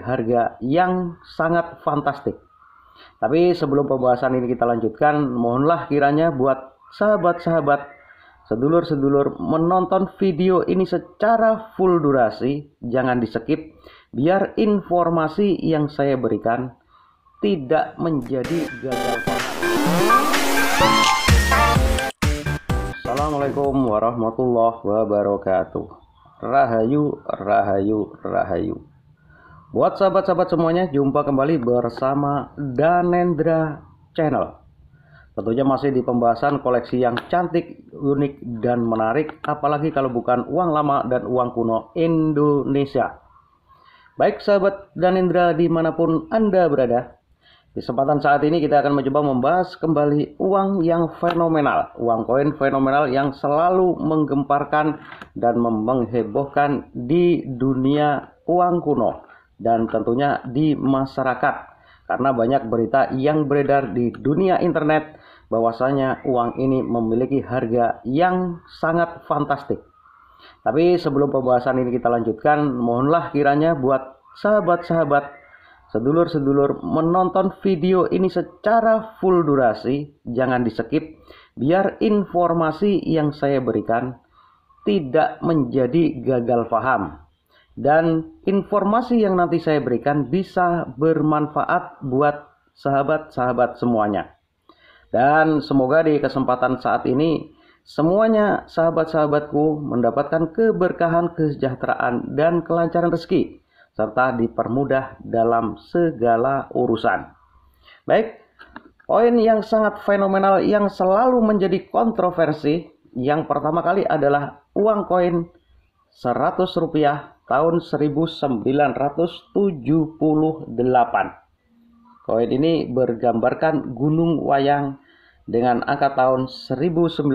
harga yang sangat fantastik. Tapi sebelum pembahasan ini kita lanjutkan, mohonlah kiranya buat sahabat-sahabat sedulur-sedulur menonton video ini secara full durasi, jangan di skip, biar informasi yang saya berikan tidak menjadi gagal Assalamualaikum warahmatullahi wabarakatuh. Rahayu, rahayu, rahayu. Buat sahabat-sahabat semuanya, jumpa kembali bersama Danendra Channel. Tentunya masih di pembahasan koleksi yang cantik, unik, dan menarik, apalagi kalau bukan uang lama dan uang kuno Indonesia. Baik sahabat Danendra dimanapun Anda berada, di kesempatan saat ini kita akan mencoba membahas kembali uang yang fenomenal, uang koin fenomenal yang selalu menggemparkan dan menghebohkan di dunia uang kuno dan tentunya di masyarakat. Karena banyak berita yang beredar di dunia internet bahwasanya uang ini memiliki harga yang sangat fantastik. Tapi sebelum pembahasan ini kita lanjutkan, mohonlah kiranya buat sahabat-sahabat sedulur-sedulur menonton video ini secara full durasi, jangan di-skip biar informasi yang saya berikan tidak menjadi gagal paham dan informasi yang nanti saya berikan bisa bermanfaat buat sahabat-sahabat semuanya. Dan semoga di kesempatan saat ini semuanya sahabat-sahabatku mendapatkan keberkahan, kesejahteraan dan kelancaran rezeki serta dipermudah dalam segala urusan. Baik, poin yang sangat fenomenal yang selalu menjadi kontroversi yang pertama kali adalah uang koin 100 rupiah tahun 1978. Koin ini bergambarkan gunung wayang dengan angka tahun 1978.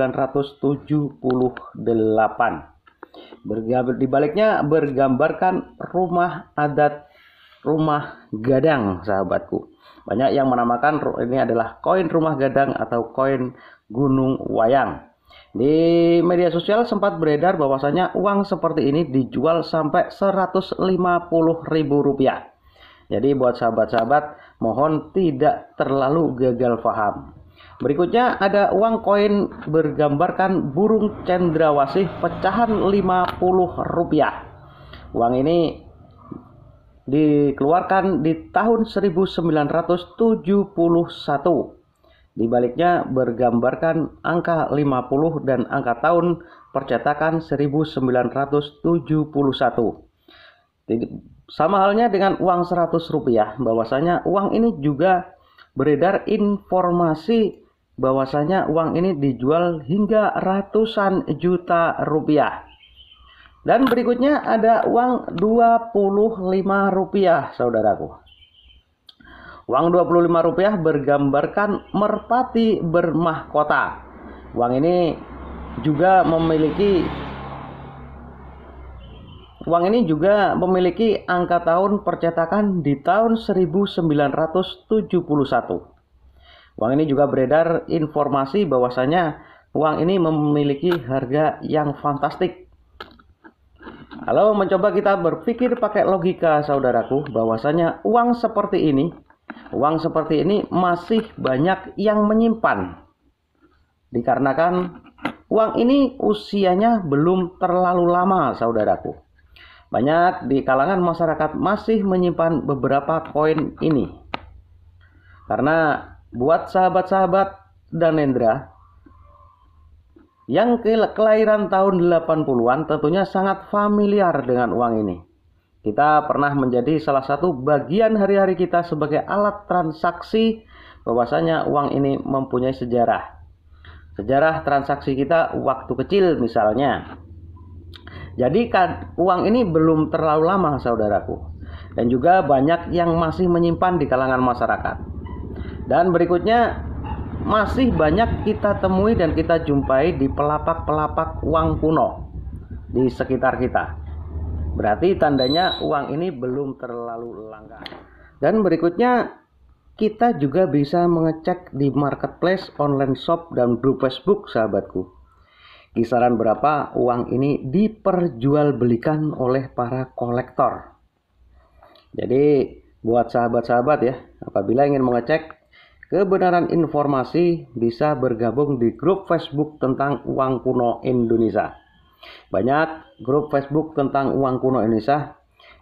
Bergambar, di baliknya bergambarkan rumah adat rumah gadang sahabatku. Banyak yang menamakan ini adalah koin rumah gadang atau koin gunung wayang. Di media sosial sempat beredar bahwasanya uang seperti ini dijual sampai Rp150.000. Jadi buat sahabat-sahabat mohon tidak terlalu gagal paham. Berikutnya ada uang koin bergambarkan burung cendrawasih pecahan Rp50. Uang ini dikeluarkan di tahun 1971 di baliknya bergambarkan angka 50 dan angka tahun percetakan 1971. Sama halnya dengan uang 100 rupiah, bahwasanya uang ini juga beredar informasi bahwasanya uang ini dijual hingga ratusan juta rupiah. Dan berikutnya ada uang 25 rupiah, saudaraku. Uang Rp25 bergambarkan merpati bermahkota. Uang ini juga memiliki Uang ini juga memiliki angka tahun percetakan di tahun 1971. Uang ini juga beredar informasi bahwasanya uang ini memiliki harga yang fantastik. Halo, mencoba kita berpikir pakai logika saudaraku bahwasanya uang seperti ini Uang seperti ini masih banyak yang menyimpan. Dikarenakan uang ini usianya belum terlalu lama, saudaraku. Banyak di kalangan masyarakat masih menyimpan beberapa koin ini. Karena buat sahabat-sahabat dan Nendra yang kelahiran tahun 80-an tentunya sangat familiar dengan uang ini. Kita pernah menjadi salah satu bagian hari-hari kita sebagai alat transaksi bahwasanya uang ini mempunyai sejarah. Sejarah transaksi kita waktu kecil misalnya. Jadi kan, uang ini belum terlalu lama saudaraku. Dan juga banyak yang masih menyimpan di kalangan masyarakat. Dan berikutnya masih banyak kita temui dan kita jumpai di pelapak-pelapak uang kuno di sekitar kita. Berarti tandanya uang ini belum terlalu langka. Dan berikutnya kita juga bisa mengecek di marketplace, online shop, dan grup Facebook sahabatku. Kisaran berapa uang ini diperjualbelikan oleh para kolektor. Jadi buat sahabat-sahabat ya, apabila ingin mengecek kebenaran informasi bisa bergabung di grup Facebook tentang uang kuno Indonesia. Banyak grup Facebook tentang uang kuno Indonesia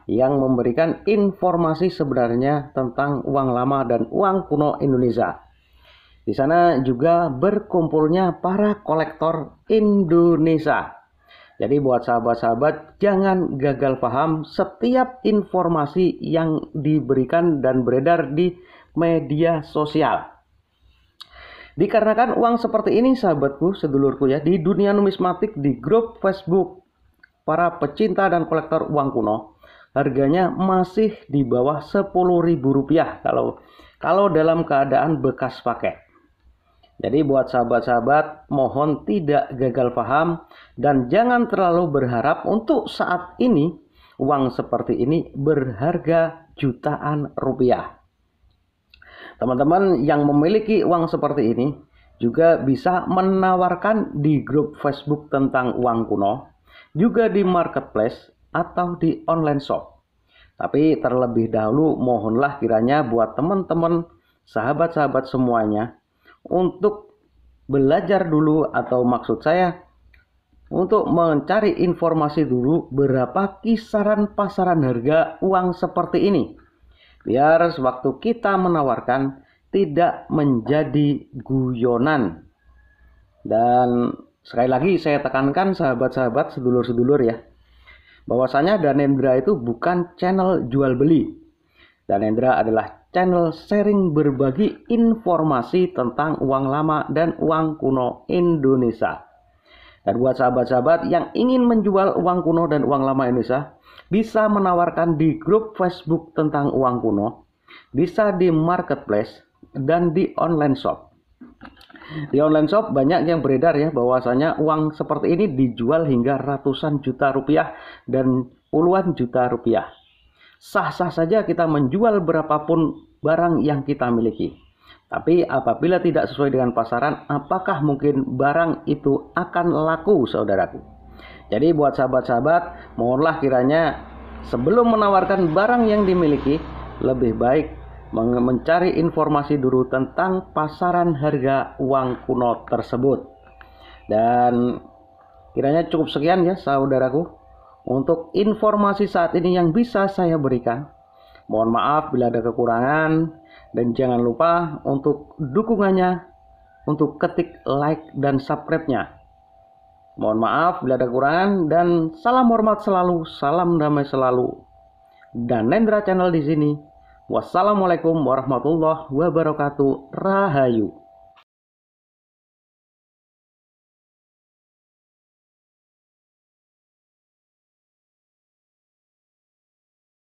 yang memberikan informasi sebenarnya tentang uang lama dan uang kuno Indonesia. Di sana juga berkumpulnya para kolektor Indonesia. Jadi buat sahabat-sahabat jangan gagal paham setiap informasi yang diberikan dan beredar di media sosial. Dikarenakan uang seperti ini sahabatku, sedulurku ya, di dunia numismatik di grup Facebook para pecinta dan kolektor uang kuno, harganya masih di bawah Rp10.000 kalau kalau dalam keadaan bekas pakai. Jadi buat sahabat-sahabat, mohon tidak gagal paham dan jangan terlalu berharap untuk saat ini uang seperti ini berharga jutaan rupiah. Teman-teman yang memiliki uang seperti ini juga bisa menawarkan di grup Facebook tentang uang kuno, juga di marketplace atau di online shop. Tapi terlebih dahulu mohonlah kiranya buat teman-teman, sahabat-sahabat semuanya untuk belajar dulu atau maksud saya untuk mencari informasi dulu berapa kisaran pasaran harga uang seperti ini biar sewaktu kita menawarkan tidak menjadi guyonan. Dan sekali lagi saya tekankan sahabat-sahabat sedulur-sedulur ya, bahwasanya Danendra itu bukan channel jual beli. Danendra adalah channel sharing berbagi informasi tentang uang lama dan uang kuno Indonesia. Dan buat sahabat-sahabat yang ingin menjual uang kuno dan uang lama Indonesia, bisa menawarkan di grup Facebook tentang uang kuno, bisa di marketplace, dan di online shop. Di online shop banyak yang beredar ya bahwasanya uang seperti ini dijual hingga ratusan juta rupiah dan puluhan juta rupiah. Sah-sah saja kita menjual berapapun barang yang kita miliki. Tapi apabila tidak sesuai dengan pasaran, apakah mungkin barang itu akan laku, saudaraku? Jadi buat sahabat-sahabat, mohonlah kiranya sebelum menawarkan barang yang dimiliki, lebih baik mencari informasi dulu tentang pasaran harga uang kuno tersebut. Dan kiranya cukup sekian ya saudaraku untuk informasi saat ini yang bisa saya berikan. Mohon maaf bila ada kekurangan dan jangan lupa untuk dukungannya untuk ketik like dan subscribe-nya. Mohon maaf bila ada kekurangan dan salam hormat selalu, salam damai selalu. Dan Nendra Channel di sini. Wassalamualaikum warahmatullahi wabarakatuh. Rahayu.